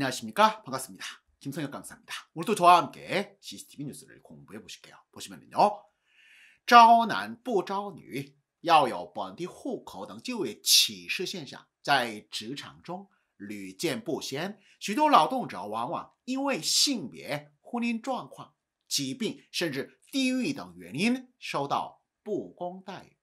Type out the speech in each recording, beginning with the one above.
안녕하십니까반갑습니다김성혁강사입니다오늘도저와함께 CCTV 뉴스를공부해보실게요보시면은 요， 招男不招女，要有本地户口等就业歧视现象在职场中屡见不鲜。许多劳动者往往因为性别、婚姻状况、疾病甚至地域等原因受到不公待遇。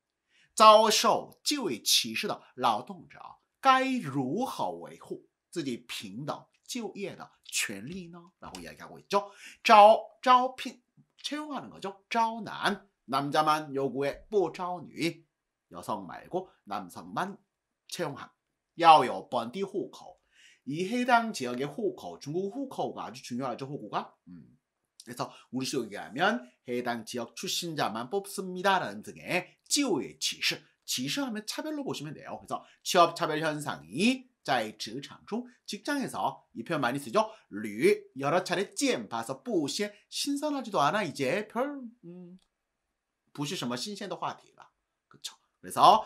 遭受就业歧视的劳动者该如何维护自己平等？就业的权利呢? 라고 이야기하고 있죠. 招,招聘, 채용하는 거죠. 招난, 남자만 요구해, 不招女, 여성 말고 남성만 채용함. 要有本地户口.이 해당 지역의 호口, 중국 호口가 아주 중요하죠, 호구가. 음. 그래서 우리 식으하면 해당 지역 출신자만 뽑습니다라는 등의 지오의 지시, 지시하면 차별로 보시면 돼요. 그래서 취업 차별 현상이 在职场中, 직장에서 이 표현 많이 쓰죠. 류 여러 차례 찜 봐서 뿌시 신선하지도 않아 이제 별 음, 不是什么新鲜的话题了. 그렇죠. 그래서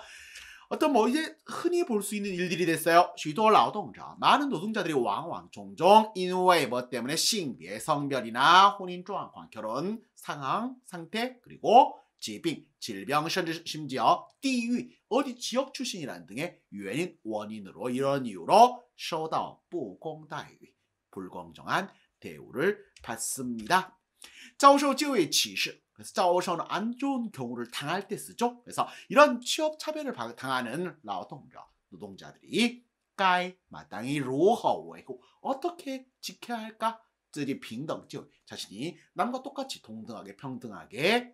어떤 뭐 이제 흔히 볼 수 있는 일들이 됐어요. 쉬도 라오동자 많은 노동자들이 왕왕 종종 인웨이 뭐 때문에 싱비의 성별이나 혼인 조항, 결혼 상황, 상태 그리고 疾病, 질병, 심지어 띠위, 어디 지역 출신이란 등의 유엔 원인으로 이런 이유로 쇼다오 부공다위 불공정한 대우를 받습니다. 자오쇼 지우의 그래서 자오쇼는 안 좋은 경우를 당할 때 쓰죠. 그래서 이런 취업 차별을 당하는 라오동자 노동자들이 까이 마땅히 로하오이고 어떻게 지켜야 할까? 들이 빙덕 지 자신이 남과 똑같이 동등하게 평등하게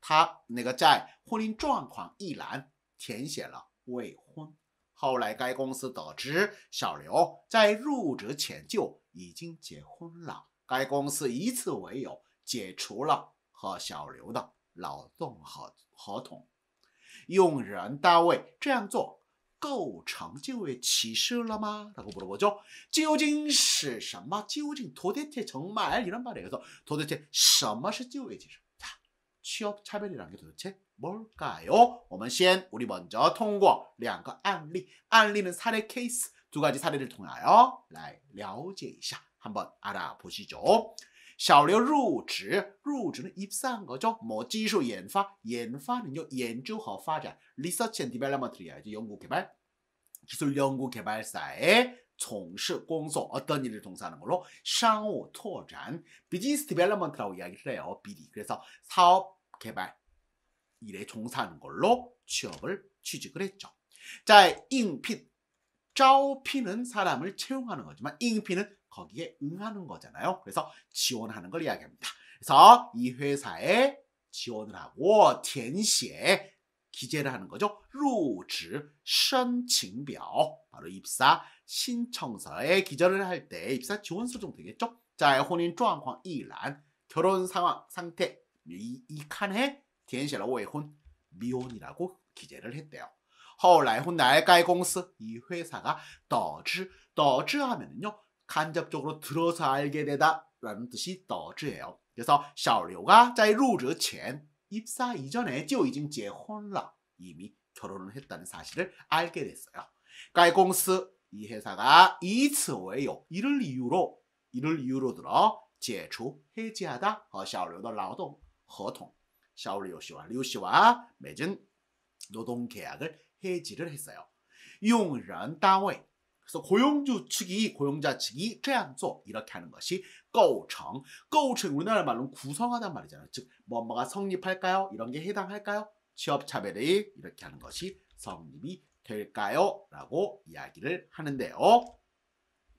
他那个在婚姻状况一栏填写了未婚，后来该公司得知小刘在入职前就已经结婚了，该公司以此为由解除了和小刘的劳动合合同。用人单位这样做构成就业歧视了吗？那个不不不就究竟是什么？究竟到地这从哪哎，能把这个做到底这什么是就业歧视？ 취업 차별이라는게 도대체 뭘까요? 오만 시 우리 먼저 통과 량과 안리 안리는 사례 케이스 두 가지 사례를 통하여 라이 려一下 한번 알아보시죠. 小刘入职，入职는 입사한 거죠. 뭐 기술 研发，研发는요 연구和 发展 research and development이야 연구 개발 기술 연구 개발사에 从事工作 어떤 일을 동사하는 걸로 상호 토잔 비즈니스 디벨롭먼트라고 이야기를 해요. 비리. 그래서 사업 개발 일에 종사하는 걸로 취업을 취직을 했죠. 자, 잉핏 짜오피는 사람을 채용하는 거지만 잉피는 거기에 응하는 거잖아요. 그래서 지원하는 걸 이야기합니다. 그래서 이 회사에 지원을 하고 댄시에 기재를 하는 거죠. 루즈 신칭表 바로 입사 신청서에 기재를 할 때 입사 지원서 정도 되겠죠. 자, 혼인 조항 이란 결혼 상황 상태 이, 이 칸에 田写了未 혼, 미혼이라고 기재를 했대요. 后来훗날该公司 이 회사가 导致导致 하면은요 간접적으로 들어서 알게 되다라는 뜻이 导致예요. 그래서 小刘가 在入职前 입사 이전에 就已经结婚了 이미 결혼을 했다는 사실을 알게 됐어요. 该公司이 그러니까 회사가 以此为由 이를 이유로 이를 이유로 들어 解除 해지하다 和小刘的劳动 허통, 샤울 요시와 류시와 맺은 노동 계약을 해지를 했어요. 용런 단위 그래서 고용주 측이 고용자 측이 这样做 이렇게 하는 것이构成 构成 우리나라 말로는 구성하단 말이잖아요. 즉, 뭐뭐가 성립할까요? 이런 게 해당할까요? 취업 차별이 이렇게 하는 것이 성립이 될까요? 라고 이야기를 하는데요.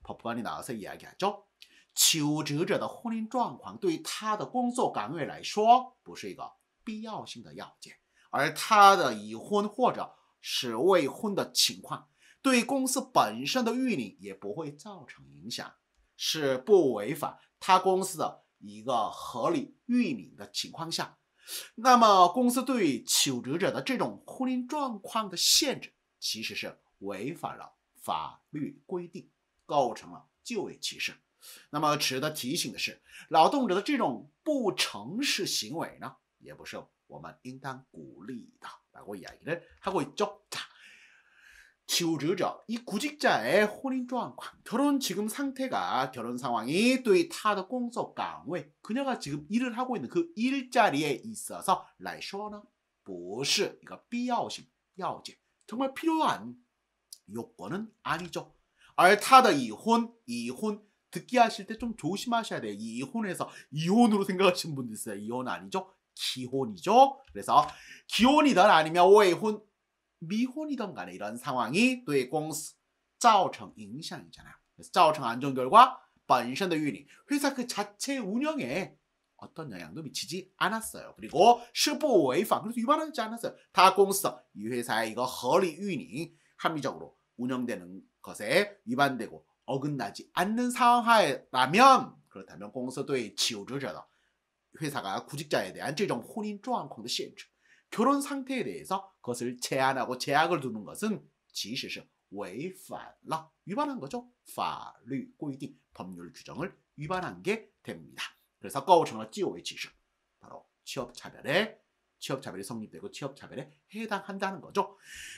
법관이 나와서 이야기하죠. 求职者的婚姻状况对他的工作岗位来说不是一个必要性的要件，而他的已婚或者是未婚的情况对公司本身的运营也不会造成影响，是不违反他公司的一个合理运营的情况下，那么公司对于求职者的这种婚姻状况的限制其实是违反了法律规定，构成了就业歧视。 那么值得提醒的是，劳动者的这种不诚实行为呢，也不是我们应当鼓励的。但我얘기를하고있죠 자, 지우주죠. 이 구직자의 혼인状况, 결혼 지금 상태가 결혼 상황이 또 이 타의 공석岗位, 그녀가 지금 일을 하고 있는 그 일자리에 있어서 来说呢,不是 이거 必要性,要件, 정말 필요한 요건은 아니죠. 而他的已婚已婚 듣기 하실 때 좀 조심하셔야 돼요. 이혼에서 이혼으로 생각하시는 분도 있어요. 이혼 아니죠? 기혼이죠. 그래서 기혼이든 아니면 오해혼, 미혼이든 간에 이런 상황이 对公司造成影响이잖아요. 그래서 造成 안전 결과 本의的인이 회사 그 자체 운영에 어떤 영향도 미치지 않았어요. 그리고 슈퍼웨이反 그래서 위반하지 않았어요. 다공성 이 회사의 이거 허리 인이 합리적으로 운영되는 것에 위반되고 어긋나지 않는 상황하라면 그렇다면 공서도의 지우주자는 회사가 구직자에 대한 최종 혼인 조항콩의 시행 결혼 상태에 대해서 그것을 제한하고 제약을 두는 것은 지시시 违反了 위반한 거죠. 法律꼬이 법률 규정을 위반한 게 됩니다. 그래서 거우청을 찌의 지시 바로 취업 차별에 취업 차별이 성립되고 취업 차별에 해당한다는 거죠.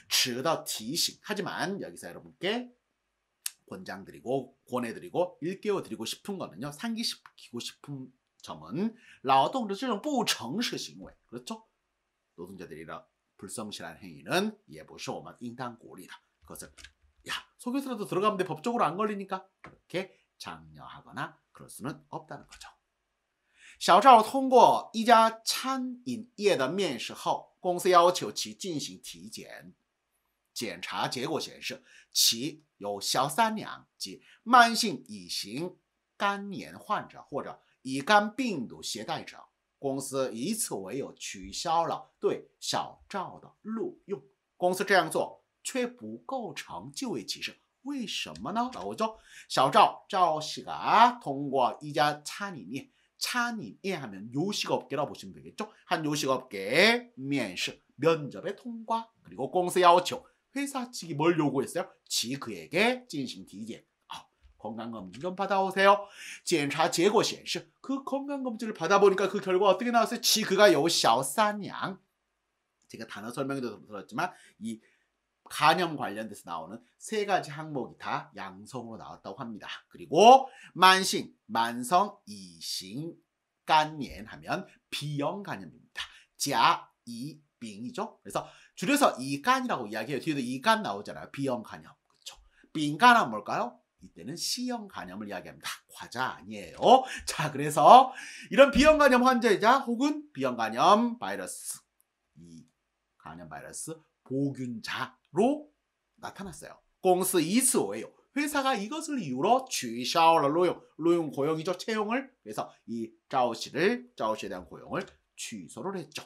直到提醒 하지만 여기서 여러분께 권장드리고 권해드리고 일깨워드리고 싶은 거는요. 상기시키고 싶은 점은 라오동的这种不诚实行为 그렇죠? 노동자들이 불성실한 행위는 예보쇼만 인당고리다. 그것을 야 속여서라도 들어가면 돼 법적으로 안 걸리니까 그렇게 장려하거나 그럴 수는 없다는 거죠. 小赵通过一家餐饮业的面试后，公司要求其进行体检。检查结果显示，其有小三阳及慢性乙型肝炎患者或者乙肝病毒携带者。公司以此为由取消了对小赵的录用。公司这样做却不构成就业歧视，为什么呢？我说，小赵赵啥通过一家餐饮店，餐里面上面休息个几了，不是没得错，韩休息个几面试面试的通过，然后公司要求。 회사 측이 뭘 요구했어요? 지그에게 진심 디게 아, 건강검진 좀 받아오세요.检查 재고 显示그 건강검진을 받아보니까 그 결과 어떻게 나왔어요? 지그가 요小三양 제가 단어 설명에도 들었지만 이 간염 관련돼서 나오는 세 가지 항목이 다 양성으로 나왔다고 합니다. 그리고 만신, 만성, 이신, 간염 하면 비형 간염입니다. 자, 이, 빙이죠. 그래서 줄여서 이간이라고 이야기해요. 뒤에도 이간 나오잖아요. 비형 간염. 그렇죠. 빙간은 뭘까요? 이때는 C형 간염을 이야기합니다. 과자 아니에요. 자, 그래서 이런 B형 간염 환자이자 혹은 B형 간염 바이러스, 이 간염 바이러스 보균자로 나타났어요. 공스 이스오예요. 회사가 이것을 이유로 취샤오를 로용, 로용 고용이죠. 채용을. 그래서 이 짜오씨를, 짜오씨에 대한 고용을 취소를 했죠.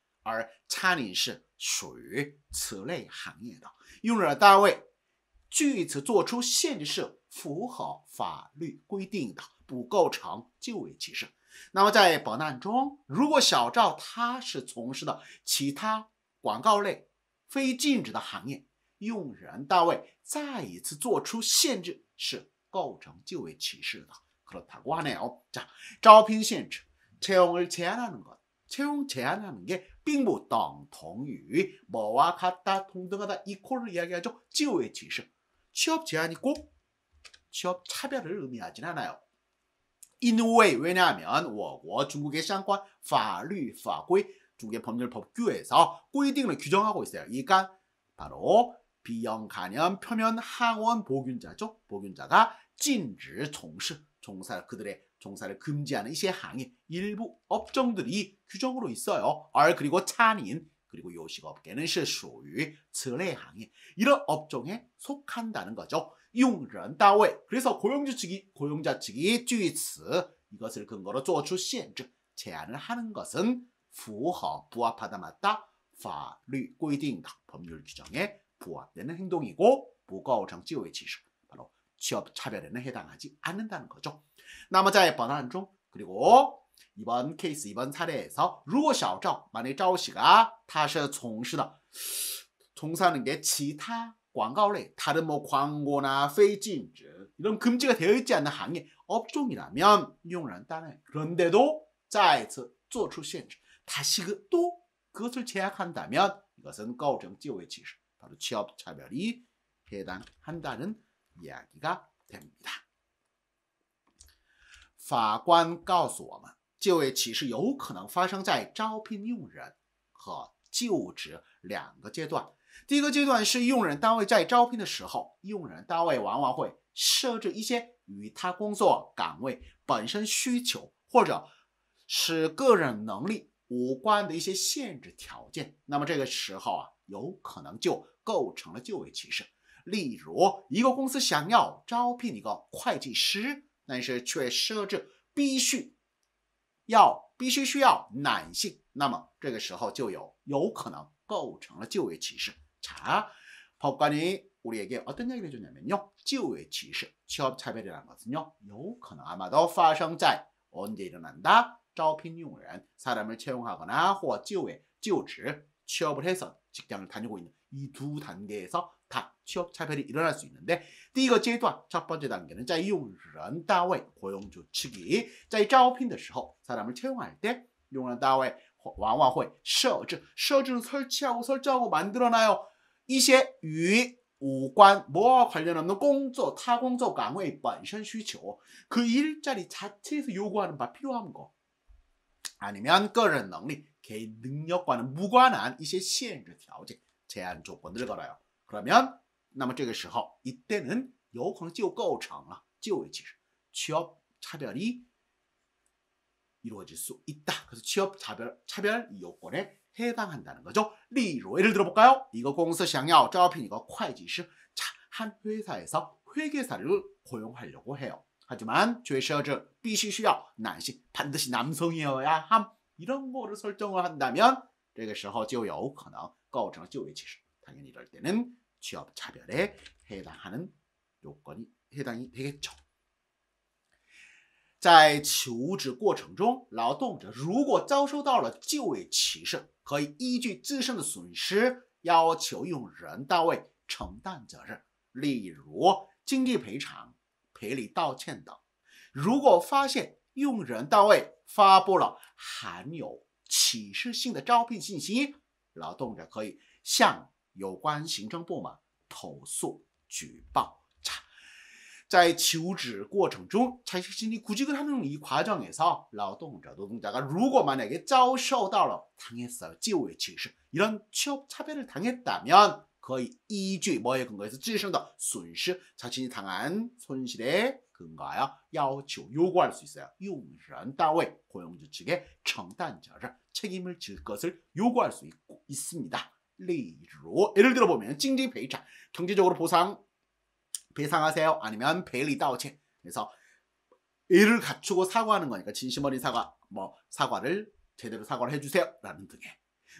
而餐饮是属于此类行业的，用人单位据此做出限制是符合法律规定的，不构成就业歧视。那么在本案中，如果小赵他是从事的其他广告类非禁止的行业，用人单位再一次做出限制是构成就业歧视的。그렇다고하네요자저핑채용을제한하는것채용제한하는게并不等同于 뭐와 같다 동등하다 이 q 을 이야기하죠. 지오의 지시. 취업 제한이 꼭 취업 차별을 의미하진 않아요. 인웨 왜냐하면 我国 중국의 상관 法律法规 중국의 법률 법규에서 꼬이을 규정하고 있어요. 이가 그러니까 바로 비형 간염 표면 항원 보균자죠. 보균자가 진止从事종사 그들의 종사를 금지하는 시항이 일부 업종들이 규정으로 있어요. 얼 그리고 찬인 그리고 요식업계는 실수유 즈레항이 이런 업종에 속한다는 거죠. 용런 다웨 그래서 고용주 측이 고용자 측이 쥐츠 이것을 근거로 쪼추 시엔 제안을 하는 것은 부허 부합하다 맞다 파律 规定 법률 규정에 부합되는 행동이고 무거우정 지위치식 취업 차별에는 해당하지 않는다는 거죠. 나머지 번안종 그리고 이번 케이스 이번 사례에서 루어샤오 만약 짜오씨가 다시 종시다 종사는게 기타 광고래 다른 뭐 광고나 페이지인 이런 금지가 되어 있지 않는 항해 업종이라면 용란 따네 그런데도 자이츠 쪼추 시엔 다시 그또 그것을 제약한다면 이것은 가정 지오의 바로 취업 차별이 해당한다는 呀，你看，天呐！法官告诉我们，就业歧视有可能发生在招聘用人和就职两个阶段。第一个阶段是用人单位在招聘的时候，用人单位往往会设置一些与他工作岗位本身需求或者是个人能力无关的一些限制条件，那么这个时候啊，有可能就构成了就业歧视。例如，一个公司想要招聘一个会计师，但是却设置必须要必须需要男性，那么这个时候就有有可能构成了就业歧视。查，법관님우리에게어떤개념이존재해요就业歧视취업차별이라는것인요有可能，아마도发生在언제일는다招聘用人사람을채용하거나或就业就职취업을해서직장을다니고있는이두단계에서다 취업 차별이 일어날 수 있는데 第一个阶段첫 번째 단계는 자이용人 다웨 고용주 측이 자이 招聘的时候 사람을 채용할 때 용하는 다웨 왕화회 设置 设置는 설치하고 설정하고 만들어놔요 이제 유 우관 뭐와 관련 없는 공조 타공조 강의 본선需求 그 일자리 자체에서 요구하는 바 필요한 거 아니면 거能力 개인 능력과는 무관한 이제 시행주 条件 제한 조건을 걸어요. 그러면 나머 저기 시호 이때는 요건 就构成了就其实 취업 차별이 이루어질 수 있다. 그래서 취업 차별 차별 이 요건에 해당한다는 거죠. 리로 예를 들어볼까요? 이거 공사 상야招聘 이거 会计师한 회사에서 회계사를 고용하려고 해요. 하지만 죄셔즈 비시슈야 난시 반드시 남성이어야 함 이런 거를 설정을 한다면 这个时候就有可能构成就业歧视。당연히 이럴 때는 就业差别，的，해당하는요건이해당이되겠죠在求职过程中，劳动者如果遭受到了就业歧视，可以依据自身的损失，要求用人单位承担责任，例如经济赔偿、赔礼道歉等。如果发现用人单位发布了含有歧视性的招聘信息，劳动者可以向。 有关行政部门投诉举报자在求职过程中，사실이 구직을 하는 이 과정에서 노동자, 노동자가 如果 만약에 遭受到了 당했어요, 就业歧视 이런 취업 차별을 당했다면 거의 이주 뭐에 근거해서 찌르신다 손실 자 당한 손실에 근거야오치 요구할 수 있어요. 용전 따위 고용주 측의 정단자를 책임을 질 것을 요구할 수 있고 있습니다. 例로 예를 들어 보면 징징 배차 경제적으로 보상 배상하세요 아니면 베리따오체 그래서 이를 갖추고 사과하는 거니까 진심 어린 사과 뭐 사과를 제대로 사과를 해주세요 라는 등의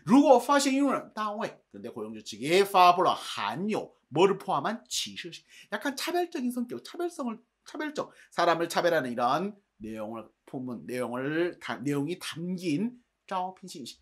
루如果发现用人单位 근데 고용주 측이 파블러 한요 뭐를 포함한 지시 약간 차별적인 성격 차별성을 차별적 사람을 차별하는 이런 내용을 포문 내용을 다, 내용이 담긴 짜오 聘싱식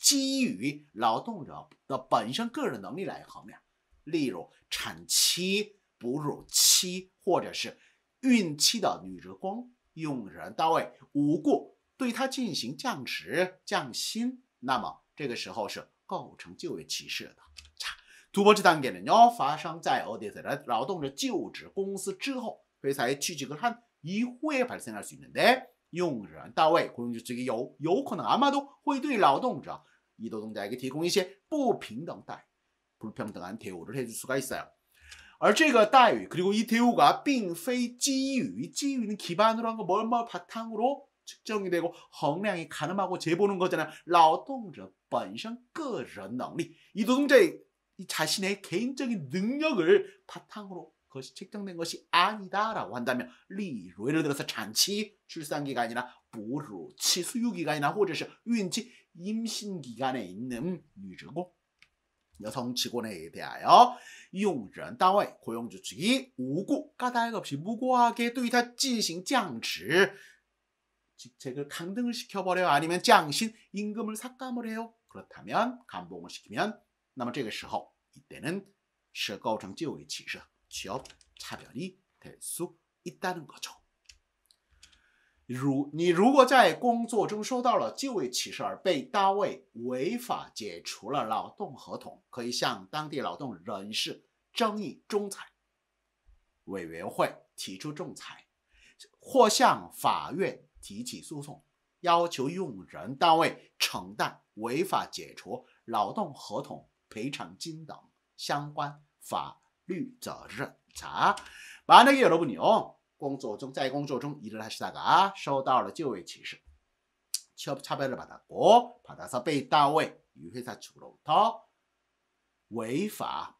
基于劳动者的本身个人能力来衡量，例如产期、哺乳期或者是孕期的女职工，用人单位无故对他进行降职、降薪，那么这个时候是构成就业歧视的。突破这单给了，你要发生在迪点的劳动者就职公司之后，以才区几个他一会也发生了许呢的，用人单位可能就这个有有可能阿玛都会对劳动者。이 노동자에게提供一些 不平等待 불평등한 대우를 해줄 수가 있어요. 而这个待遇 그리고 이 대우가 并非基于 基于는 기반으로 한거뭘뭘 바탕으로 측정이 되고衡量이 가늠하고 재보는 거잖아요. 劳动者本身个人能力이 노동자의 이 자신의 개인적인 능력을 바탕으로 그것이 책정된 것이 아니다라고 한다면 리로 예를 들어서 잔치 출산기가 아니 보루 치수유기가 아니라 或者是 임신 기간에 있는 유职工 여성 직원에 대하여 용전 단위 고용주 측이 오고 까닭 없이 무고하게 또이다 진신 장치 직책을 강등을 시켜버려요. 아니면 장신 임금을 삭감을 해요. 그렇다면 감봉을 시키면 나머 这个时候 이때는 실거정 지옥의 취업 차별이 될 수 있다는 거죠. 如你如果在工作中收到了就业歧视而被单位违法解除了劳动合同，可以向当地劳动人事争议仲裁委员会提出仲裁，或向法院提起诉讼，要求用人单位承担违法解除劳动合同赔偿金等相关法律责任。查，만약에여러不牛。 工作中在工作中일을 하시다가 收到了就业 지시 취업 차별을 받았고 받아서 被大卫이 회사 측으로부터 违法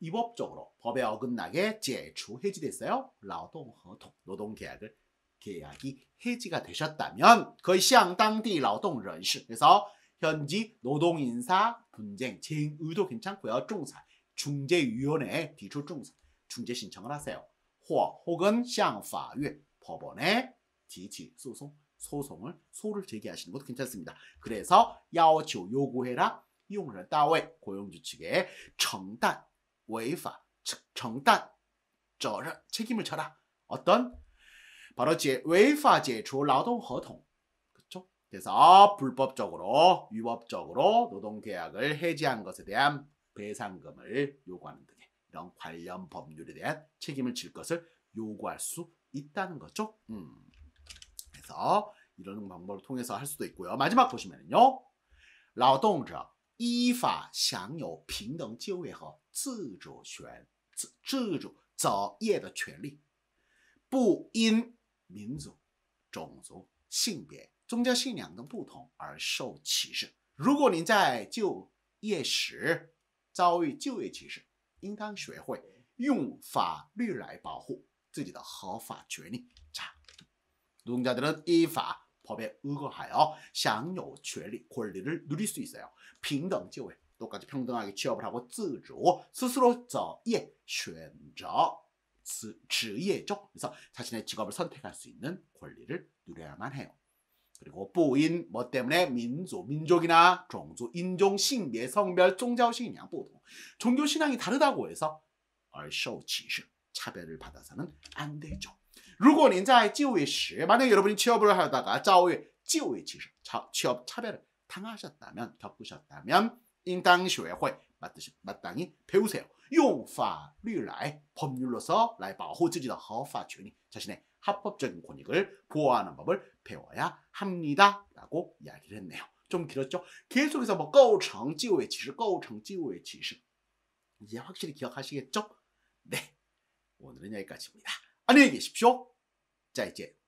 위법적으로 법에 어긋나게 제출 해지됐어요. 라오合同 노동 계약을 계약이 해지가 되셨다면 거의 시당디 라오동 런 그래서 현지 노동인사 분쟁 쟁의도 괜찮고요. 중사 중재위원회 디초 중사 중재 신청을 하세요. 或혹은 샹파院법원에 지지 소송 소송을 소를 제기하시는 것도 괜찮습니다. 그래서 야오초 요구해라 이용를 따위 고용주 측에 정단 외파 즉 정단 져 책임을 져라 어떤 바로 제 외파 제조 라동 허통 그래서 불법적으로 위법적으로 노동 계약을 해지한 것에 대한 배상금을 요구하는 관련법률에대한책임을질것을요구할수있다는거죠그래서이런방법을통해서할수도있고요마지막보시면요劳动者依法享有平等就业和自主权、自自主择业的权利，不因民族、种族、性别、宗教信仰等不同而受歧视。如果您在就业时遭遇就业歧视， 应当学会用法律来保护自己的合法权利。자 노동자들은 이法 법에 의거하여享有 권리, 권리를 누릴 수 있어요. 평등 지위, 똑같이 평등하게 취업을 하고自主, 스스로 择业,选择, 职业죠 그래서 자신의 직업을 선택할 수 있는 권리를 누려야만 해요. 그리고 뿌인 뭐 때문에 민족, 민족이나 종족, 인종, 식别 성별, 종자의식이 양보통 종교 신앙이 다르다고 해서 얼쇼치슈 차별을 받아서는 안 되죠. 如果您在就业时 만약 여러분이 취업을 하다가 遭遇就业歧视 취업 차별을 당하셨다면 겪으셨다면 인당学会 마땅히 배우세요. 용法律来 법률로서 来保护自己的合法权利자신의 합법적인 권익을 보호하는 법을 배워야 합니다. 라고 이야기를 했네요. 좀 길었죠? 계속해서 뭐거우 지우의 지시, 거우 지우의 지시. 이제 확실히 기억하시겠죠? 네. 오늘은 여기까지입니다. 안녕히 계십시오. 자, 이제